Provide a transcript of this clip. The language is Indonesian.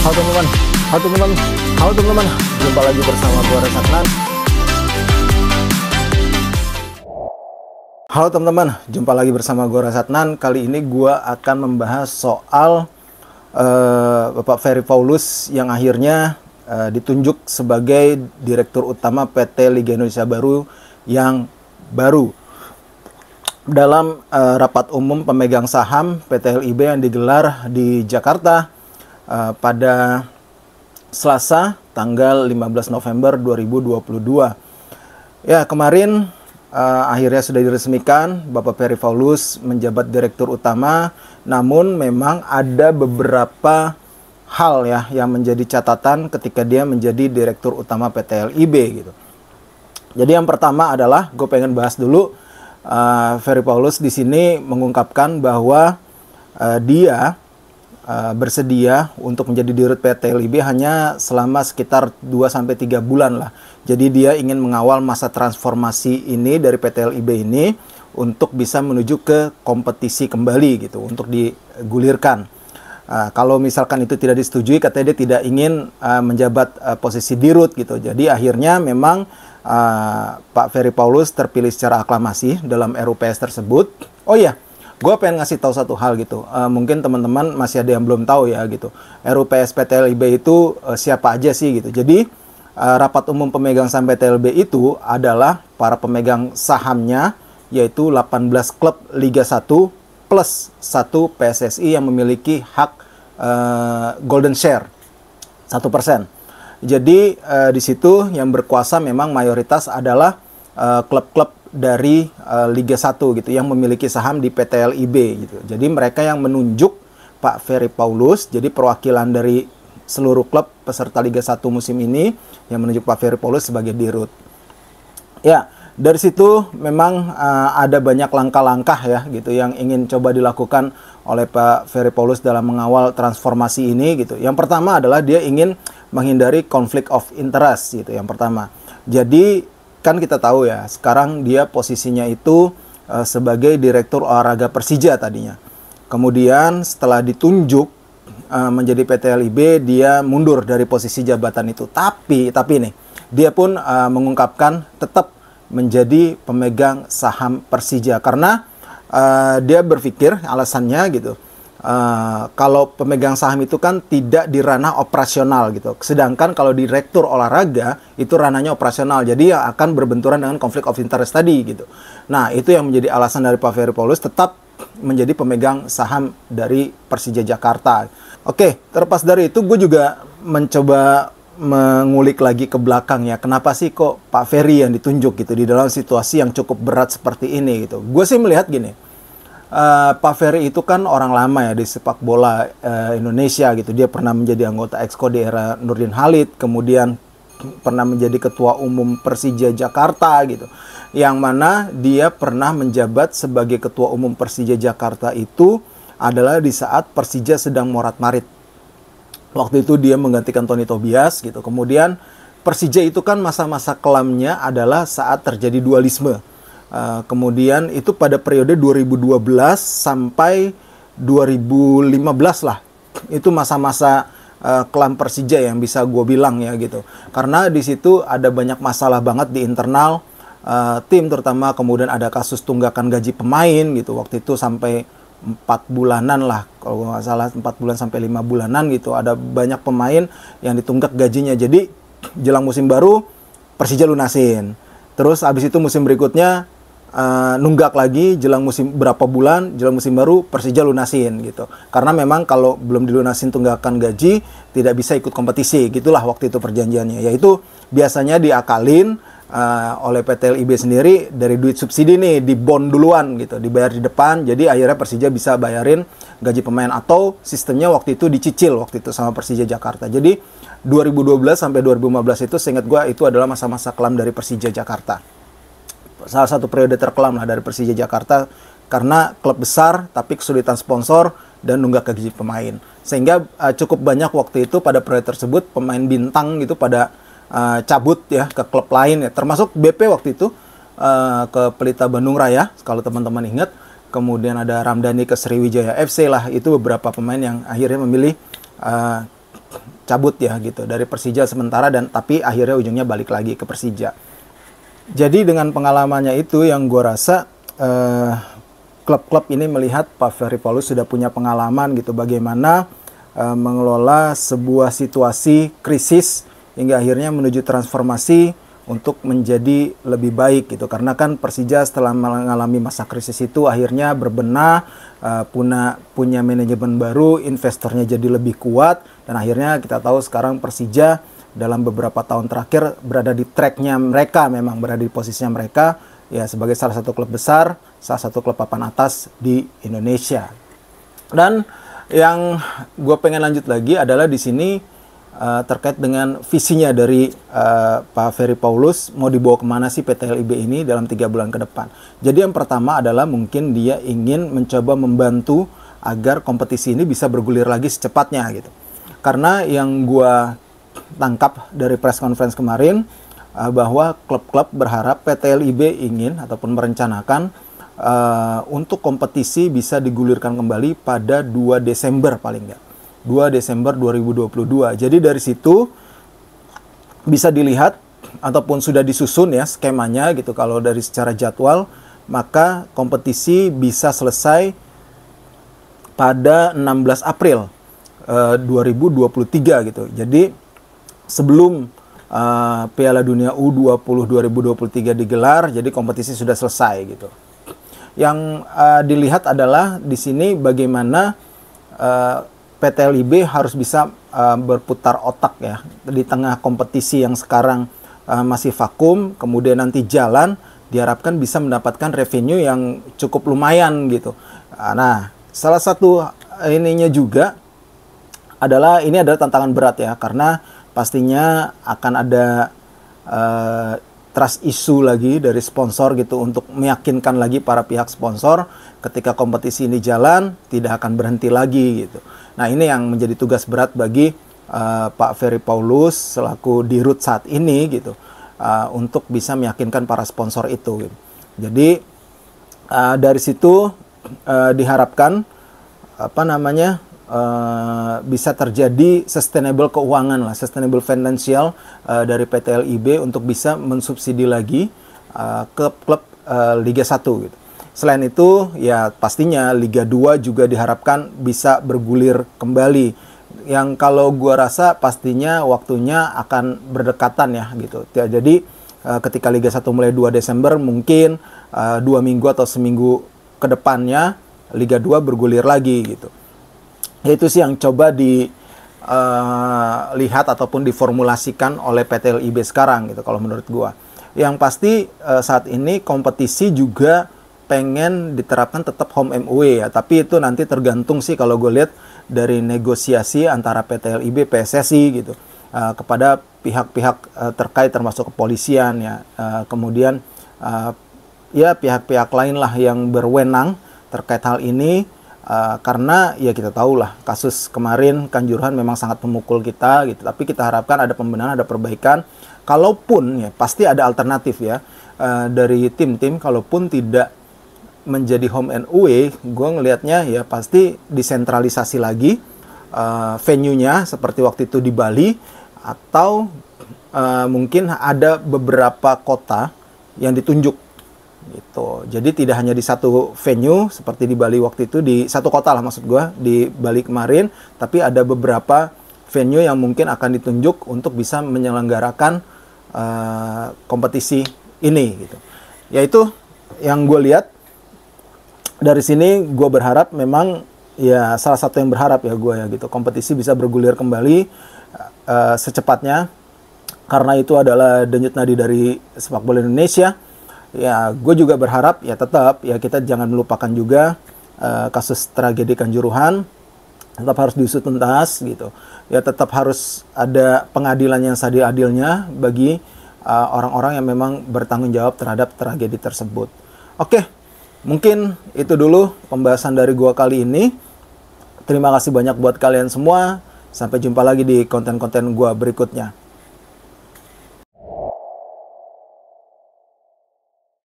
Halo teman-teman, halo teman-teman, halo teman-teman. Jumpa lagi bersama gue Resaknan. Halo teman-teman, jumpa lagi bersama gue Resatnan. Kali ini gue akan membahas soal uh, Bapak Ferry Paulus yang akhirnya uh, ditunjuk sebagai Direktur Utama PT Liga Indonesia Baru yang baru dalam uh, rapat umum pemegang saham PT LIB yang digelar di Jakarta Eh, pada Selasa tanggal 15 November 2022. Ya, kemarin uh, akhirnya sudah diresmikan Bapak Peri Paulus menjabat direktur utama, namun memang ada beberapa hal ya yang menjadi catatan ketika dia menjadi direktur utama PT LIB gitu. Jadi yang pertama adalah gue pengen bahas dulu uh, Ferry Paulus di sini mengungkapkan bahwa uh, dia Eh, bersedia untuk menjadi dirut PT LIB hanya selama sekitar 2 sampai 3 bulan lah. Jadi dia ingin mengawal masa transformasi ini dari PT LIB ini untuk bisa menuju ke kompetisi kembali gitu untuk digulirkan. Uh, kalau misalkan itu tidak disetujui, katanya dia tidak ingin uh, menjabat uh, posisi dirut gitu. Jadi akhirnya memang uh, Pak Ferry Paulus terpilih secara aklamasi dalam RUPS tersebut. Oh iya, yeah gue pengen ngasih tahu satu hal gitu uh, mungkin teman-teman masih ada yang belum tahu ya gitu RUPS PTLIB itu uh, siapa aja sih gitu jadi uh, rapat umum pemegang saham PTLB itu adalah para pemegang sahamnya yaitu 18 klub Liga 1 plus 1 PSSI yang memiliki hak uh, golden share satu persen. Jadi uh, di situ yang berkuasa memang mayoritas adalah klub-klub uh, klub -klub dari uh, Liga 1 gitu yang memiliki saham di PT LIB gitu. Jadi mereka yang menunjuk Pak Ferry Paulus jadi perwakilan dari seluruh klub peserta Liga 1 musim ini yang menunjuk Pak Ferry Paulus sebagai dirut. Ya, dari situ memang uh, ada banyak langkah-langkah ya gitu yang ingin coba dilakukan oleh Pak Ferry Paulus dalam mengawal transformasi ini gitu. Yang pertama adalah dia ingin menghindari konflik of interest gitu yang pertama. Jadi kan kita tahu ya sekarang dia posisinya itu uh, sebagai direktur olahraga Persija tadinya. Kemudian setelah ditunjuk eh, menjadi PT LIB dia mundur dari posisi jabatan itu. Tapi tapi nih dia pun uh, mengungkapkan tetap menjadi pemegang saham Persija karena uh, dia berpikir alasannya gitu Uh, kalau pemegang saham itu kan tidak di ranah operasional gitu. Sedangkan kalau direktur olahraga itu ranahnya operasional. Jadi ya akan berbenturan dengan konflik of interest tadi gitu. Nah, itu yang menjadi alasan dari Pak Ferry Paulus tetap menjadi pemegang saham dari Persija Jakarta. Oke, terlepas dari itu gue juga mencoba mengulik lagi ke belakang ya. Kenapa sih kok Pak Ferry yang ditunjuk gitu di dalam situasi yang cukup berat seperti ini gitu. Gue sih melihat gini, uh, Pak Ferry itu kan orang lama ya di sepak bola uh, Indonesia gitu. Dia pernah menjadi anggota Exco di era Nurdin Halid, kemudian pernah menjadi ketua umum Persija Jakarta gitu. Yang mana dia pernah menjabat sebagai ketua umum Persija Jakarta itu adalah di saat Persija sedang morat-marit. Waktu itu dia menggantikan Tony Tobias gitu. Kemudian Persija itu kan masa-masa kelamnya adalah saat terjadi dualisme Uh, kemudian itu pada periode 2012 sampai 2015 lah. Itu masa-masa uh, kelam Persija yang bisa gue bilang ya gitu. Karena di situ ada banyak masalah banget di internal uh, tim terutama kemudian ada kasus tunggakan gaji pemain gitu. Waktu itu sampai empat bulanan lah kalau nggak salah empat bulan sampai lima bulanan gitu ada banyak pemain yang ditunggak gajinya jadi jelang musim baru Persija lunasin terus abis itu musim berikutnya uh, nunggak lagi jelang musim berapa bulan jelang musim baru Persija lunasin gitu karena memang kalau belum dilunasin tunggakan gaji tidak bisa ikut kompetisi gitulah waktu itu perjanjiannya yaitu biasanya diakalin uh, oleh PT LIB sendiri dari duit subsidi nih di bond duluan gitu dibayar di depan jadi akhirnya Persija bisa bayarin gaji pemain atau sistemnya waktu itu dicicil waktu itu sama Persija Jakarta jadi 2012 sampai 2015 itu seingat gue itu adalah masa-masa kelam dari Persija Jakarta salah satu periode terkelam lah dari Persija Jakarta karena klub besar tapi kesulitan sponsor dan nunggak gaji pemain. Sehingga uh, cukup banyak waktu itu pada periode tersebut pemain bintang gitu pada uh, cabut ya ke klub lain ya. Termasuk BP waktu itu uh, ke Pelita Bandung Raya kalau teman-teman ingat. Kemudian ada Ramdhani ke Sriwijaya FC lah itu beberapa pemain yang akhirnya memilih uh, cabut ya gitu dari Persija sementara dan tapi akhirnya ujungnya balik lagi ke Persija. Jadi dengan pengalamannya itu yang gue rasa eh, klub-klub ini melihat Pak Ferry Paulus sudah punya pengalaman gitu bagaimana eh, mengelola sebuah situasi krisis hingga akhirnya menuju transformasi untuk menjadi lebih baik gitu karena kan Persija setelah mengalami masa krisis itu akhirnya berbenah uh, eh, punya punya manajemen baru investornya jadi lebih kuat dan akhirnya kita tahu sekarang Persija dalam beberapa tahun terakhir berada di tracknya mereka memang berada di posisinya mereka ya sebagai salah satu klub besar salah satu klub papan atas di Indonesia dan yang gue pengen lanjut lagi adalah di sini uh, terkait dengan visinya dari uh, Pak Ferry Paulus mau dibawa kemana sih PT LIB ini dalam tiga bulan ke depan jadi yang pertama adalah mungkin dia ingin mencoba membantu agar kompetisi ini bisa bergulir lagi secepatnya gitu karena yang gue tangkap dari press conference kemarin uh, bahwa klub-klub berharap PT LIB ingin ataupun merencanakan uh, untuk kompetisi bisa digulirkan kembali pada 2 Desember paling nggak. 2 Desember 2022. Jadi dari situ bisa dilihat ataupun sudah disusun ya skemanya gitu kalau dari secara jadwal maka kompetisi bisa selesai pada 16 April eh, 2023 gitu. Jadi sebelum uh, Piala Dunia U20 2023 digelar, jadi kompetisi sudah selesai gitu. Yang uh, dilihat adalah di sini bagaimana uh, eh, PT LIB harus bisa uh, berputar otak ya di tengah kompetisi yang sekarang uh, masih vakum, kemudian nanti jalan diharapkan bisa mendapatkan revenue yang cukup lumayan gitu. Ah, nah, salah satu ininya juga adalah ini adalah tantangan berat ya karena pastinya akan ada uh, trust issue lagi dari sponsor gitu untuk meyakinkan lagi para pihak sponsor ketika kompetisi ini jalan tidak akan berhenti lagi gitu. Nah ini yang menjadi tugas berat bagi uh, Pak Ferry Paulus selaku dirut saat ini gitu uh, untuk bisa meyakinkan para sponsor itu. Gitu. Jadi uh, dari situ uh, diharapkan apa namanya uh, bisa terjadi sustainable keuangan lah, sustainable financial uh, dari PT LIB untuk bisa mensubsidi lagi uh, eh, klub-klub uh, Liga 1 gitu. Selain itu, ya pastinya Liga 2 juga diharapkan bisa bergulir kembali. Yang kalau gua rasa pastinya waktunya akan berdekatan ya gitu. Ya, jadi ketika Liga 1 mulai 2 Desember mungkin dua minggu atau seminggu ke depannya Liga 2 bergulir lagi gitu itu sih yang coba dilihat eh, uh, ataupun diformulasikan oleh PT LIB sekarang gitu kalau menurut gua. Yang pasti uh, saat ini kompetisi juga pengen diterapkan tetap home MUE ya, tapi itu nanti tergantung sih kalau gue lihat dari negosiasi antara PT LIB PSSI gitu uh, kepada pihak-pihak uh, terkait termasuk kepolisian ya, uh, kemudian uh, ya pihak-pihak lain lah yang berwenang terkait hal ini Uh, karena ya kita tahu lah kasus kemarin Kanjuruhan memang sangat memukul kita gitu tapi kita harapkan ada pembenahan ada perbaikan kalaupun ya pasti ada alternatif ya uh, dari tim-tim kalaupun tidak menjadi home and away gue ngelihatnya ya pasti desentralisasi lagi uh, venue-nya seperti waktu itu di Bali atau uh, mungkin ada beberapa kota yang ditunjuk gitu. Jadi tidak hanya di satu venue seperti di Bali waktu itu di satu kota lah maksud gue di Bali kemarin, tapi ada beberapa venue yang mungkin akan ditunjuk untuk bisa menyelenggarakan uh, kompetisi ini gitu. Yaitu yang gue lihat dari sini gue berharap memang ya salah satu yang berharap ya gue ya gitu kompetisi bisa bergulir kembali uh, secepatnya karena itu adalah denyut nadi dari sepak bola Indonesia ya gue juga berharap ya tetap ya kita jangan melupakan juga uh, kasus tragedi Kanjuruhan tetap harus diusut tuntas gitu ya tetap harus ada pengadilan yang seadil-adilnya bagi eh, orang-orang uh, yang memang bertanggung jawab terhadap tragedi tersebut oke mungkin itu dulu pembahasan dari gue kali ini terima kasih banyak buat kalian semua sampai jumpa lagi di konten-konten gue berikutnya